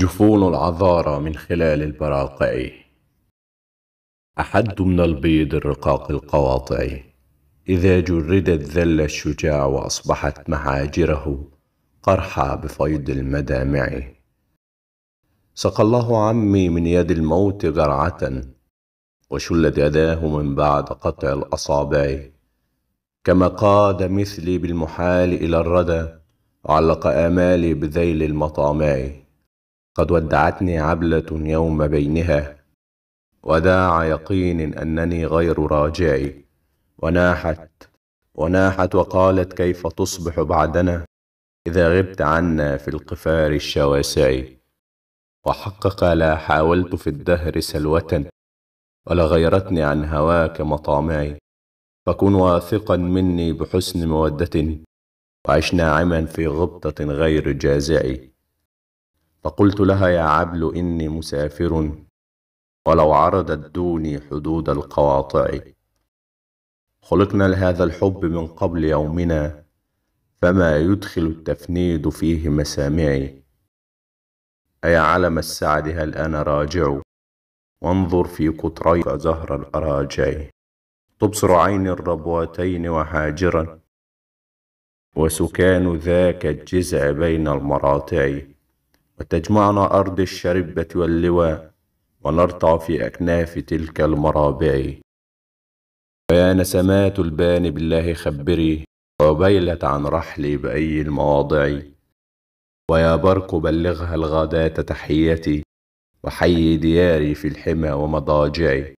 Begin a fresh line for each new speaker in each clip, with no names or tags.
جفون العذارى من خلال البراقع أحد من البيض الرقاق القواطع إذا جردت ذل الشجاع وأصبحت محاجره قرحى بفيض المدامع سقى الله عمي من يد الموت جرعة وشلت يداه من بعد قطع الأصابع كما قاد مثلي بالمحال إلى الردى علق آمالي بذيل المطامع قد ودعتني عبلة يوم بينها وداع يقين أنني غير راجع وناحت وناحت وقالت كيف تصبح بعدنا إذا غبت عنا في القفار الشواسع وحقق لا حاولت في الدهر سلوة ولا غيرتني عن هواك مطامعي فكن واثقا مني بحسن مودة وعش ناعما في غبطة غير جازعي فقلت لها يا عبل إني مسافر ولو عرضت دوني حدود القواطع خلقنا لهذا الحب من قبل يومنا فما يدخل التفنيد فيه مسامعي أيا علم السعد هل أنا راجع وانظر في كتريك زهر الأراجع تبصر عين الربوتين وحاجرا وسكان ذاك الجزع بين المراطع وتجمعنا أرض الشربة واللواء ونرتع في أكناف تلك المرابع ويا نسمات البان بالله خبري وبيلة عن رحلي بأي المواضع ويا برق بلغها الغداة تحيتي وحي دياري في الحمى ومضاجعي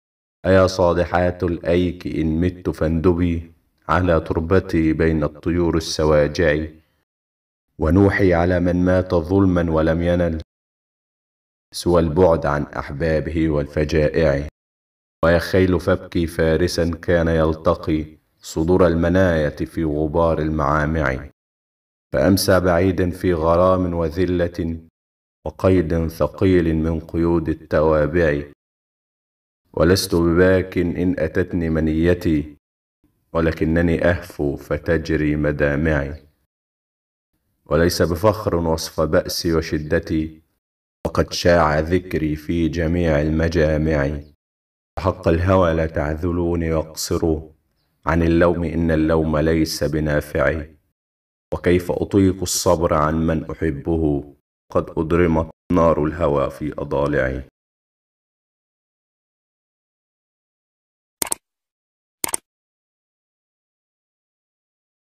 أيا صادحات الأيك إن مت فاندبي على تربتي بين الطيور السواجع ونوحي على من مات ظلما ولم ينل سوى البعد عن أحبابه والفجائع ويا خيل فابكي فارسا كان يلتقي صدور المناية في غبار المعامع فأمسى بعيدا في غرام وذلة وقيد ثقيل من قيود التوابع ولست بباك إن أتتني منيتي ولكنني أهفو فتجري مدامعي وليس بفخر وصف بأسي وشدتي وقد شاع ذكري في جميع المجامع حق الهوى لا تعذلوني واقصروا عن اللوم إن اللوم ليس بنافع وكيف أطيق الصبر عن من أحبه قد أضرمت نار الهوى في أضالعي